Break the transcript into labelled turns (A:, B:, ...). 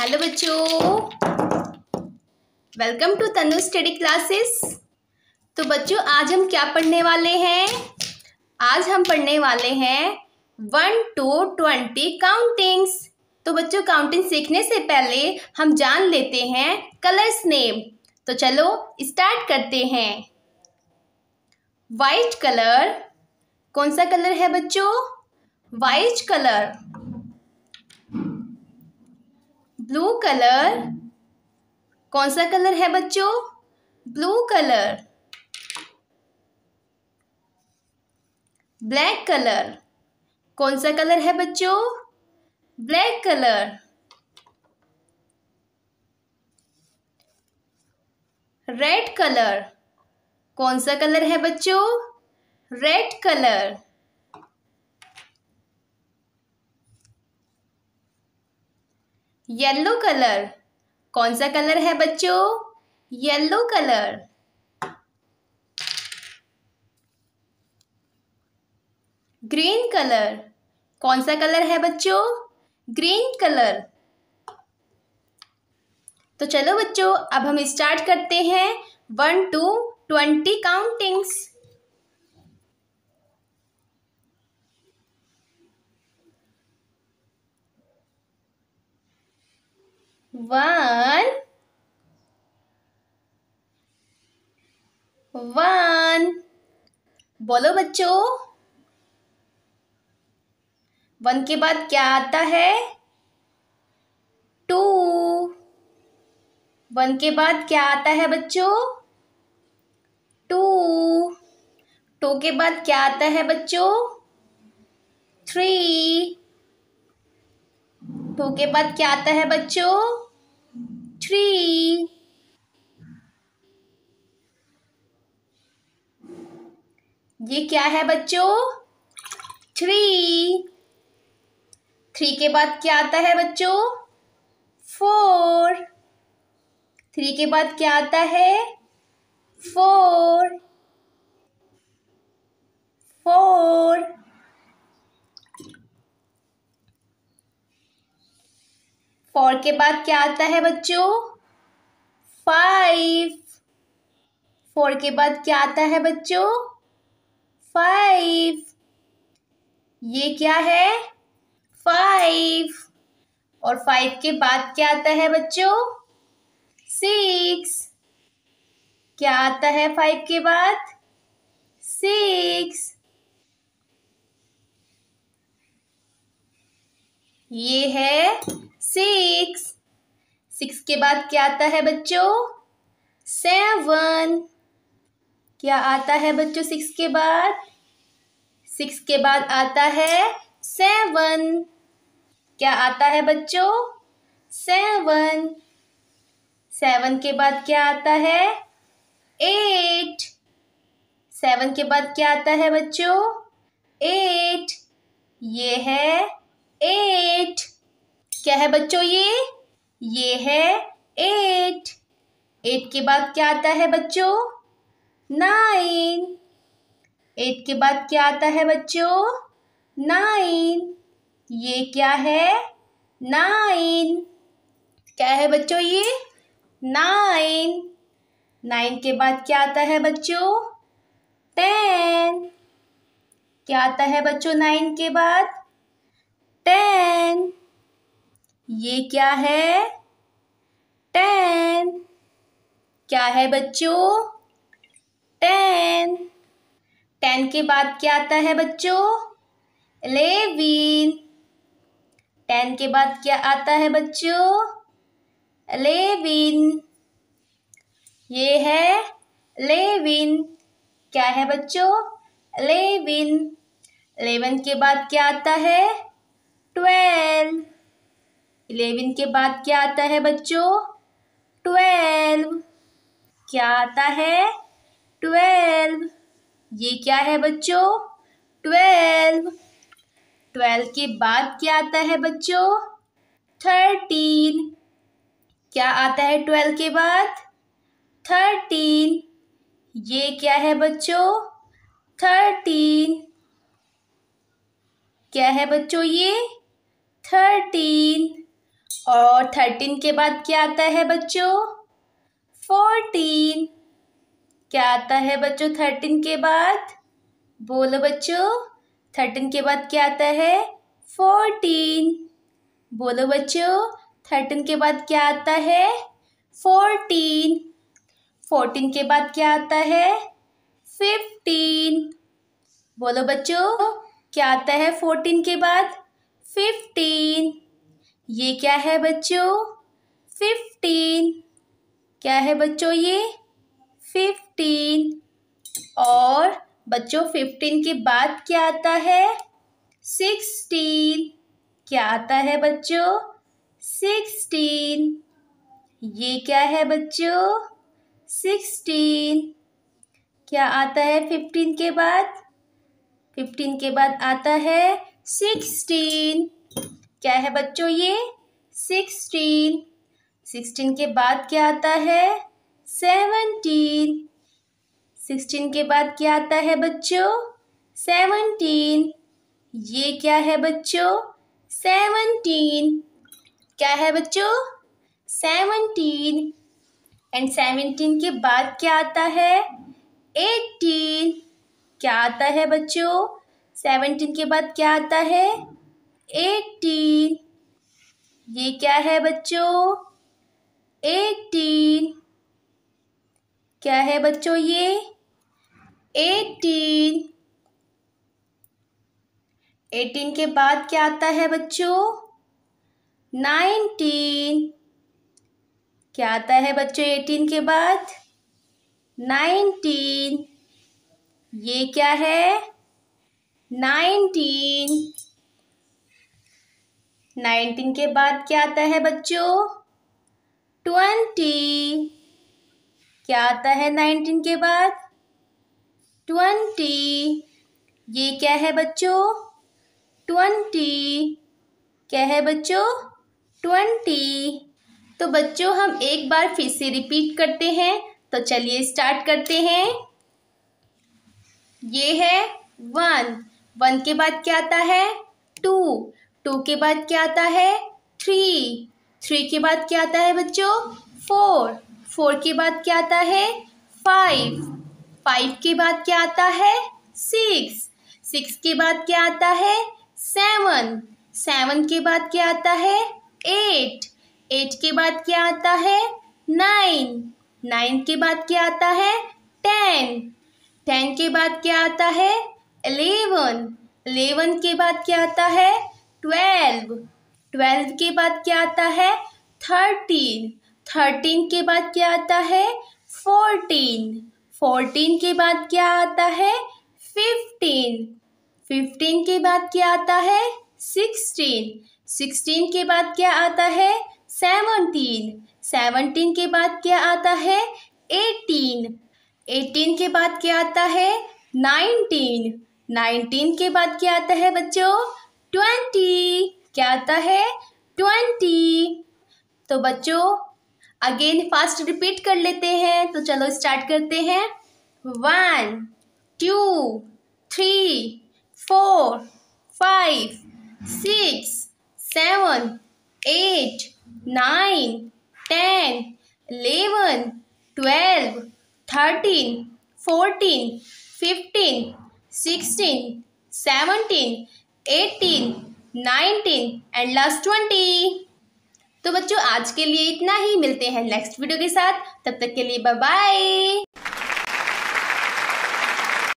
A: Hello बच्चों welcome to Tanu study classes तो बच्चों आज हम क्या पढ़ने वाले हैं आज हम पढ़ने वाले हैं वन टू ट्वेंटी काउंटिंग्स तो बच्चों काउंटिंग सीखने से पहले हम जान लेते हैं कलर्स नेम तो चलो स्टार्ट करते हैं वाइट कलर कौन सा कलर है बच्चों वाइट कलर ब्लू कलर कौन सा कलर है बच्चों ब्लू कलर ब्लैक कलर कौन सा कलर है बच्चों ब्लैक कलर रेड कलर कौन सा कलर है बच्चों रेड कलर येलो कलर कौन सा कलर है बच्चों येलो कलर ग्रीन कलर कौन सा कलर है बच्चों ग्रीन कलर तो चलो बच्चों अब हम स्टार्ट करते हैं one to twenty countings one one बोलो बच्चों वन के बाद क्या आता है टू वन के बाद क्या आता है बच्चों टू टू के बाद क्या आता है बच्चों थ्री टू के बाद क्या आता है बच्चों tree. ये क्या है बच्चों थ्री थ्री के बाद क्या आता है बच्चों फोर थ्री के बाद क्या आता है फोर फोर फोर के बाद क्या आता है बच्चों फाइव फोर के बाद क्या आता है बच्चों फाइव ये क्या है फाइव और फाइव के बाद क्या आता है बच्चों सिक्स क्या आता है फाइव के बाद सिक्स ये है सिक्स सिक्स के बाद क्या आता है बच्चों सेवन क्या आता है बच्चों सिक्स के बाद सिक्स के बाद आता है सेवन क्या आता है बच्चों सेवन सेवन के बाद क्या आता है एट सेवन के बाद क्या आता है बच्चों एट ये है क्या है बच्चों ये ये है एट एट के बाद क्या आता है बच्चों नाइन एट के बाद क्या आता है बच्चों नाइन ये क्या है नाइन क्या है बच्चों ये नाइन नाइन के बाद क्या आता है बच्चों टेन क्या आता है बच्चों नाइन के बाद टेन ये क्या है टेन क्या है बच्चों टेन टेन के बाद क्या आता है बच्चों इलेवन टेन के बाद क्या आता है बच्चों इलेवन ये है इलेवन क्या है बच्चों इलेवन इलेवन के बाद क्या आता है ट्वेल्व इलेवन के बाद क्या आता है बच्चों ट्वेल्व क्या आता है ट्वेल्व ये क्या है बच्चों ट्वेल्व ट्वेल्व के बाद क्या आता है बच्चों थर्टीन क्या आता है ट्वेल्व के बाद थर्टीन ये क्या है बच्चों थर्टीन क्या है बच्चों ये थर्टीन और थर्टीन के बाद क्या आता है बच्चों फोर्टीन क्या आता है बच्चों थर्टीन के बाद बोलो बच्चों थर्टीन के बाद क्या आता है फोर्टीन बोलो बच्चों थर्टीन के बाद क्या आता है फोर्टीन फोर्टीन के बाद क्या आता है फिफ्टीन बोलो बच्चों क्या आता है फोर्टीन के बाद फिफ्टीन ये क्या है बच्चों फिफ्टीन क्या है बच्चों ये फिफ्टीन और बच्चों फिफ्टीन के बाद क्या आता है सिक्सटीन क्या आता है बच्चों सिक्सटीन ये क्या है बच्चों सिक्सटीन क्या आता है फिफ्टीन के बाद फिफ्टीन के बाद आता है सिक्सटीन क्या है बच्चों ये सिक्सटीन सिक्सटीन के बाद क्या आता है सेवनटीन सिक्सटीन के बाद क्या आता है बच्चों सेवनटीन ये क्या है बच्चों सेवनटीन क्या है बच्चों सेवनटीन एंड सेवनटीन के बाद क्या आता है एटीन क्या आता है बच्चों सेवनटीन के बाद क्या आता है एटीन ये क्या है बच्चों एटीन क्या है बच्चों ये एटीन एटीन के बाद क्या आता है बच्चों नाइनटीन क्या आता है बच्चों एटीन के बाद नाइनटीन ये क्या है नाइनटीन नाइनटीन के बाद क्या आता है बच्चों ट्वेंटी क्या आता है नाइनटीन के बाद ट्वेंटी ये क्या है बच्चों ट्वेंटी क्या है बच्चों ट्वेंटी तो बच्चों हम एक बार फिर से रिपीट करते हैं तो चलिए स्टार्ट करते हैं ये है वन वन के बाद क्या आता है टू टू के बाद क्या आता है थ्री थ्री के बाद क्या आता है बच्चों फोर फोर के बाद क्या आता है फाइव फाइव के बाद क्या आता है सिक्स सिक्स के बाद क्या आता है सेवन सेवन के बाद क्या आता है एट एट के बाद क्या आता है नाइन नाइन के बाद क्या आता है टेन टेन के बाद क्या आता है एलेवन एलेवन के बाद क्या आता है ट्वेल्व ट्वेल्व के बाद क्या आता है थर्टीन थर्टीन के बाद क्या आता है फोर्टीन फोर्टीन के बाद क्या आता है फिफ्टीन फिफ्टीन के बाद क्या आता है सिक्सटीन सिक्सटीन के बाद क्या आता है सेवनटीन सेवनटीन के बाद क्या आता है एटीन एटीन के बाद क्या आता है नाइनटीन नाइनटीन के बाद क्या आता है बच्चों ट्वेंटी क्या आता है ट्वेंटी तो बच्चों अगेन फास्ट रिपीट कर लेते हैं तो चलो स्टार्ट करते हैं one two three four five six seven eight nine ten eleven twelve thirteen fourteen fifteen sixteen seventeen eighteen nineteen and last twenty तो बच्चों आज के लिए इतना ही मिलते हैं नेक्स्ट वीडियो के साथ तब तक के लिए बाय